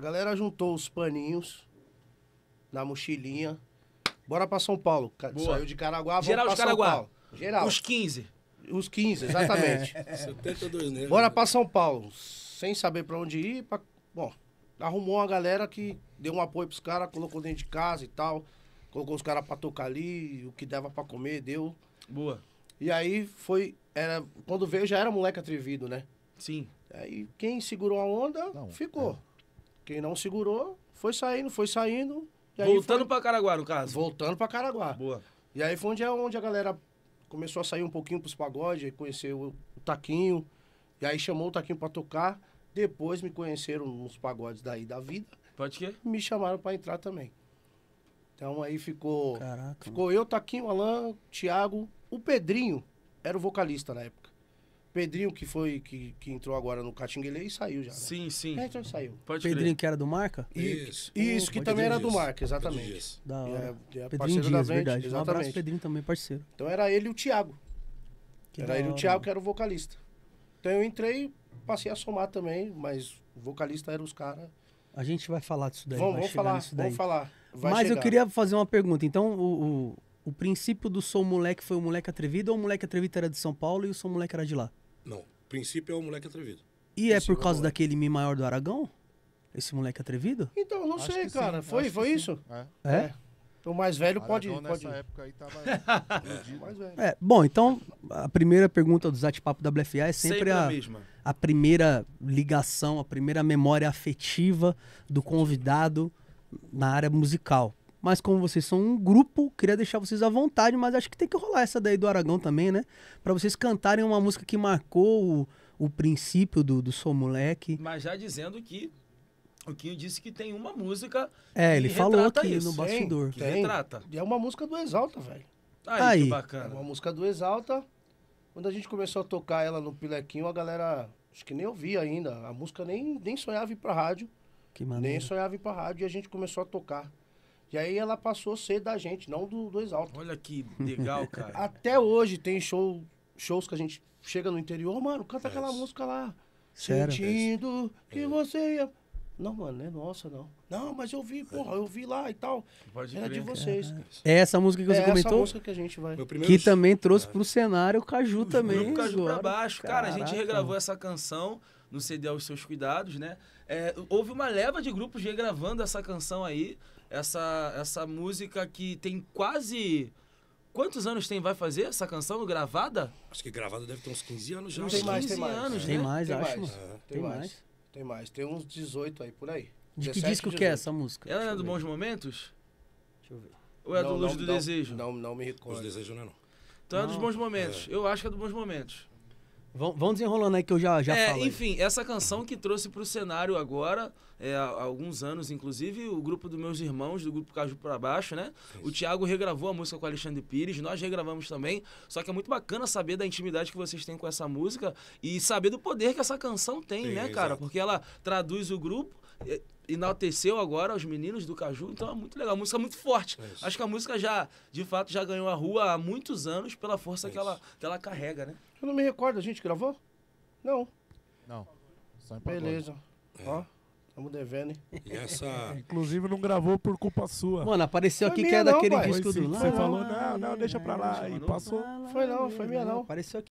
A galera juntou os paninhos na mochilinha. Bora pra São Paulo. Boa. Saiu de Caraguá, vamos Geral pra de Caraguá. São Paulo. Geral. Os 15. Os 15, exatamente. 72 negros. Bora pra São Paulo. Sem saber pra onde ir. Pra... Bom, arrumou uma galera que deu um apoio pros caras, colocou dentro de casa e tal. Colocou os caras pra tocar ali, o que dava pra comer, deu. Boa. E aí foi. Era, quando veio já era moleque atrevido, né? Sim. Aí quem segurou a onda Não, ficou. É. Quem não segurou, foi saindo, foi saindo. Voltando foi... para Caraguá, no caso. Voltando para Caraguá. Boa. E aí foi onde, é onde a galera começou a sair um pouquinho pros pagodes, aí conheceu o, Taquinho, e aí chamou o Taquinho para tocar. Depois me conheceram nos pagodes daí da vida. Pode que? Me chamaram para entrar também. Então aí ficou. Caraca. Ficou eu, Taquinho, Alan, Thiago. O Pedrinho era o vocalista na época. Pedrinho, que foi, que, que entrou agora no Catinguele e saiu já. Né? Sim, sim. É, então saiu. Pode Pedrinho, crer. que era do Marca? Isso. Isso, que também era do Marca, exatamente. Da hora. É, é Pedrinho Dias, da verdade. Exatamente. Um abraço, Pedrinho também, parceiro. Então era ele e o Thiago. Que era ele e o Thiago, que era o vocalista. Então eu entrei, passei a somar também, mas o vocalista era os caras. A gente vai falar disso daí. Vamos, vamos falar, disso daí. vamos falar. Vai mas chegar. eu queria fazer uma pergunta. Então, o, o, o princípio do Sou Moleque foi o Moleque Atrevido ou o Moleque Atrevido era de São Paulo e o Sou Moleque era de lá? Não, princípio é o moleque atrevido. E é por é causa daquele Mi maior do Aragão? Esse moleque atrevido? Então, não acho sei, cara. Sim, foi, foi isso? É. é. é. O mais velho pode. Aragão, pode... Nessa época aí tava. é. é, bom, então, a primeira pergunta do Zate Papo WFA é sempre, sempre a, a, a primeira ligação, a primeira memória afetiva do convidado na área musical. Mas como vocês são um grupo, queria deixar vocês à vontade, mas acho que tem que rolar essa daí do Aragão também, né? Para vocês cantarem uma música que marcou o, o princípio do, do Sou Moleque. Mas já dizendo que o Quinho disse que tem uma música. É, ele falou aqui isso. no bastidor. Tem, tem. retrata. E é uma música do Exalta, velho. Aí, Aí, que bacana. É uma música do Exalta. Quando a gente começou a tocar ela no Pilequinho, a galera acho que nem ouvia ainda. A música nem, nem sonhava ir pra rádio. Que maneiro. Nem sonhava ir pra rádio e a gente começou a tocar. E aí ela passou a ser da gente, não do, do Exalta. Olha que legal, cara. Até hoje tem show, shows que a gente chega no interior, mano, canta é aquela música lá. Sério? Sentindo é. que você ia... Não, mano, não é nossa, não. Não, mas eu vi, porra, eu vi lá e tal. Pode Era de vocês. É essa música que você é comentou? Essa música que a gente vai. Que também trouxe para ah. pro cenário o Caju também. O Caju para pra baixo. Cara, a gente regravou essa canção não ceder aos seus cuidados, né? É, houve uma leva de grupos regravando essa canção aí, essa, essa música que tem quase. Quantos anos tem vai fazer essa canção gravada? Acho que gravada deve ter uns 15 anos já. Não, tem mais, 15 tem mais. anos, é. né? Tem mais, tem acho. Mais. É. Tem, tem mais. mais. Tem mais. Tem uns 18 aí por aí. De que disco que é essa música? Ela é Deixa é do Bons Momentos? Deixa eu ver. Ou é não, do Luz não, do não, Desejo? Não, não me recordo. Luz do Desejo não é não. Então é dos Bons Momentos. É. Eu acho que é do Bons Momentos. Vão, vão desenrolando aí que eu já, já é, falo. Enfim, essa canção que trouxe para o cenário agora, é, há alguns anos, inclusive, o grupo dos meus irmãos, do grupo Caju para Baixo, né? O Thiago regravou a música com o Alexandre Pires, nós regravamos também. Só que é muito bacana saber da intimidade que vocês têm com essa música e saber do poder que essa canção tem, Sim, né, cara? Porque ela traduz o grupo é, enalteceu agora os meninos do Caju, então é muito legal. A música é muito forte. É Acho que a música já, de fato, já ganhou a rua há muitos anos pela força é que ela, que ela carrega, né? Eu não me recordo, a gente gravou? Não. Não. Beleza. É. Ó. Estamos devendo, hein? E essa... Inclusive não gravou por culpa sua. Mano, apareceu foi aqui que é não, daquele pai. disco do lá. Você falou, não, não, deixa pra lá. E passou. Foi não, foi minha não. Apareceu aqui.